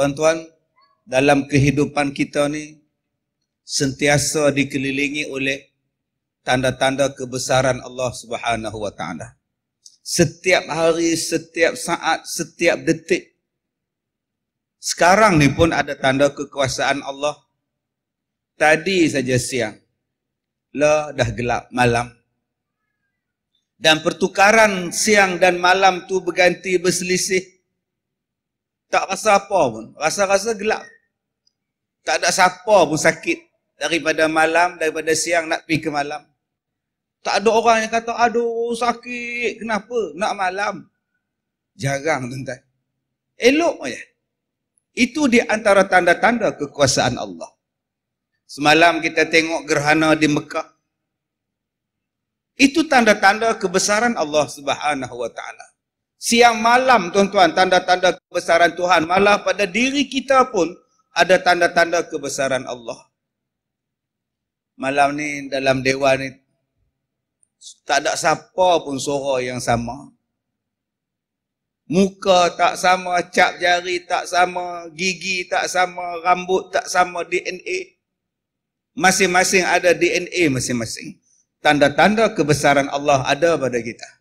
Tuan-tuan, dalam kehidupan kita ni sentiasa dikelilingi oleh tanda-tanda kebesaran Allah Subhanahu Wa Taala. Setiap hari, setiap saat, setiap detik. Sekarang ni pun ada tanda kekuasaan Allah. Tadi saja siang. Lah dah gelap malam. Dan pertukaran siang dan malam tu berganti berselisih tak rasa apa pun. Rasa-rasa gelap. Tak ada siapa pun sakit daripada malam, daripada siang nak pergi ke malam. Tak ada orang yang kata, aduh sakit, kenapa nak malam. Jarang tuan-tuan. Elok saja. Itu di antara tanda-tanda kekuasaan Allah. Semalam kita tengok gerhana di Mekah. Itu tanda-tanda kebesaran Allah Subhanahu wa taala siang malam tuan-tuan tanda-tanda kebesaran Tuhan malah pada diri kita pun ada tanda-tanda kebesaran Allah malam ni dalam dewan ni tak ada siapa pun suara yang sama muka tak sama cap jari tak sama gigi tak sama rambut tak sama DNA masing-masing ada DNA masing-masing tanda-tanda kebesaran Allah ada pada kita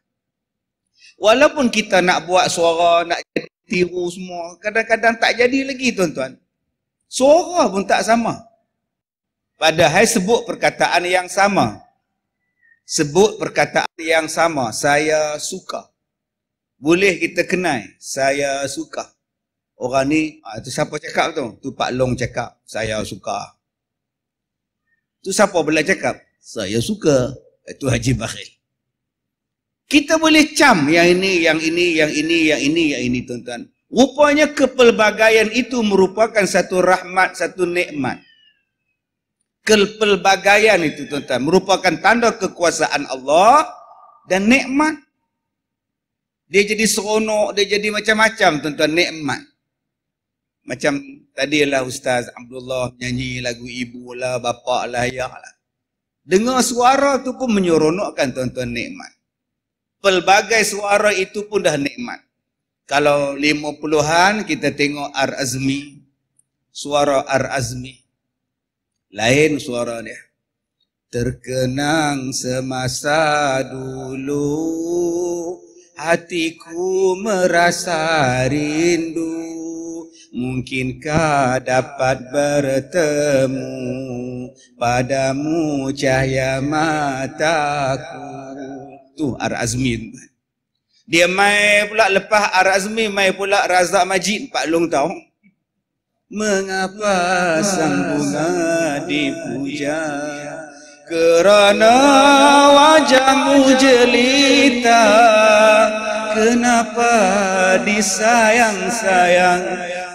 Walaupun kita nak buat suara, nak tiru semua, kadang-kadang tak jadi lagi tuan-tuan. Suara pun tak sama. Padahal sebut perkataan yang sama. Sebut perkataan yang sama. Saya suka. Boleh kita kenai. Saya suka. Orang ni, ah, tu siapa cakap tu? Tu Pak Long cakap. Saya suka. Tu siapa boleh cakap? Saya suka. Itu eh, Haji Bakhil. Kita boleh cam yang ini, yang ini, yang ini, yang ini, yang ini tuan-tuan. Rupanya kepelbagaian itu merupakan satu rahmat, satu nikmat. Kepelbagaian itu tuan-tuan merupakan tanda kekuasaan Allah dan nikmat. Dia jadi seronok, dia jadi macam-macam tuan-tuan nikmat. Macam lah Ustaz Abdullah nyanyi lagu ibu lah, bapak lah, ayah lah. Dengar suara tu pun menyeronokkan tuan-tuan nikmat pelbagai suara itu pun dah nikmat. Kalau lima puluhan kita tengok Ar-Azmi, suara Ar-Azmi. Lain suara dia. Terkenang semasa dulu hatiku merasa rindu Mungkinkah dapat bertemu padamu cahaya mataku tu Ar-Azmi dia mai pula lepas Ar-Azmi mai pula Razak Majid Pak Long tahu mengapa sang bunga dipuja kerana wajahmu jelita kenapa disayang-sayang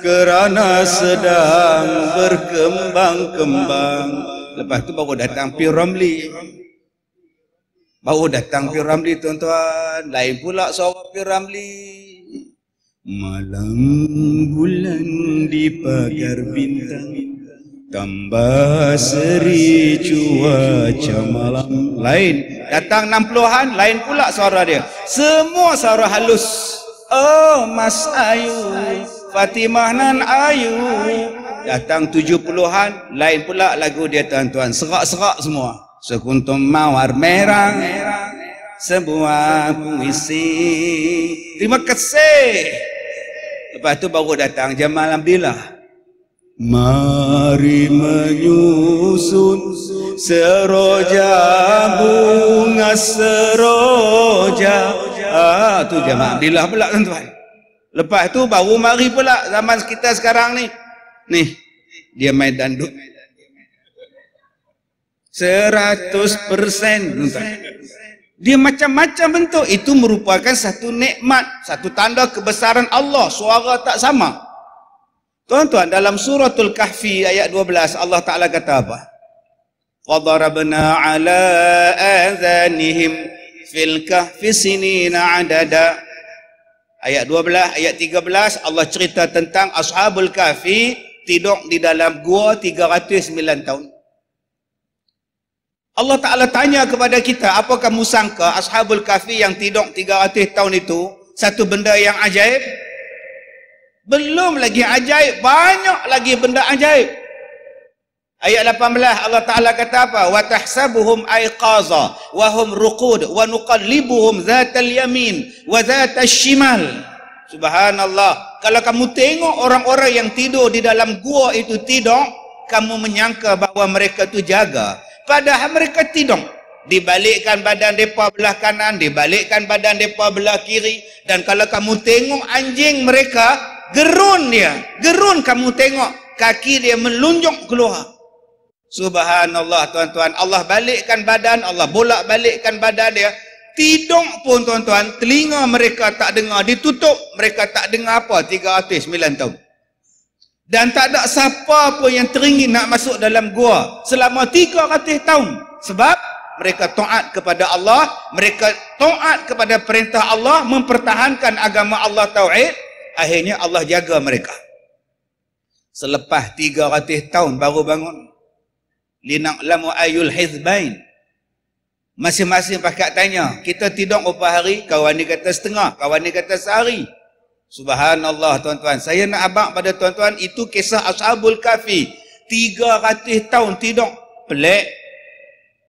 kerana sedang berkembang-kembang lepas tu baru datang Piramli Ramli Baru datang Pir Ramli tuan-tuan. Lain pula suara Pir Ramli. Malam bulan di pagar bintang Tambah seri cuaca malam Lain Datang 60-an Lain pula suara dia Semua suara halus Oh Mas Ayu Fatimah Nan Ayu Datang 70-an Lain pula lagu dia tuan-tuan Serak-serak semua sekuntum mawar merah sebuah puisi terima kasih lepas tu baru datang jam malam bila mari menyusun seroja bunga seroja ah tu jam malam. bila pula tuan-tuan lepas tu baru mari pula zaman kita sekarang ni ni dia main dandut 100% persen. Dia macam-macam bentuk itu merupakan satu nikmat, satu tanda kebesaran Allah. Suara tak sama. Tuan-tuan, dalam suratul Kahfi ayat 12 Allah Taala kata apa? Qadarabna ala azanihim fil kahfi sinina adada. Ayat 12, ayat 13 Allah cerita tentang ashabul kahfi tidur di dalam gua 309 tahun. Allah Ta'ala tanya kepada kita, apakah musangka ashabul kafi yang tidur 300 tahun itu, satu benda yang ajaib? Belum lagi ajaib, banyak lagi benda ajaib. Ayat 18 Allah Taala kata apa? Wa tahsabuhum ayqaza wa hum ruqud wa nuqallibuhum dhatal yamin wa dhatal shimal. Subhanallah. Kalau kamu tengok orang-orang yang tidur di dalam gua itu tidur, kamu menyangka bahawa mereka itu jaga padahal mereka tidur dibalikkan badan mereka belah kanan dibalikkan badan mereka belah kiri dan kalau kamu tengok anjing mereka gerun dia gerun kamu tengok kaki dia melunjuk keluar subhanallah tuan-tuan Allah balikkan badan Allah bolak balikkan badan dia tidur pun tuan-tuan telinga mereka tak dengar ditutup mereka tak dengar apa 309 tahun dan tak ada siapa pun yang teringin nak masuk dalam gua selama 300 tahun sebab mereka taat kepada Allah mereka taat kepada perintah Allah mempertahankan agama Allah tauhid akhirnya Allah jaga mereka selepas 300 tahun baru bangun linaklamu ayul hizbain masing-masing pakat tanya kita tidur berapa hari kawan ni kata setengah kawan ni kata sehari Subhanallah tuan-tuan. Saya nak abang pada tuan-tuan itu kisah Ashabul Kahfi. 300 tahun tidak pelik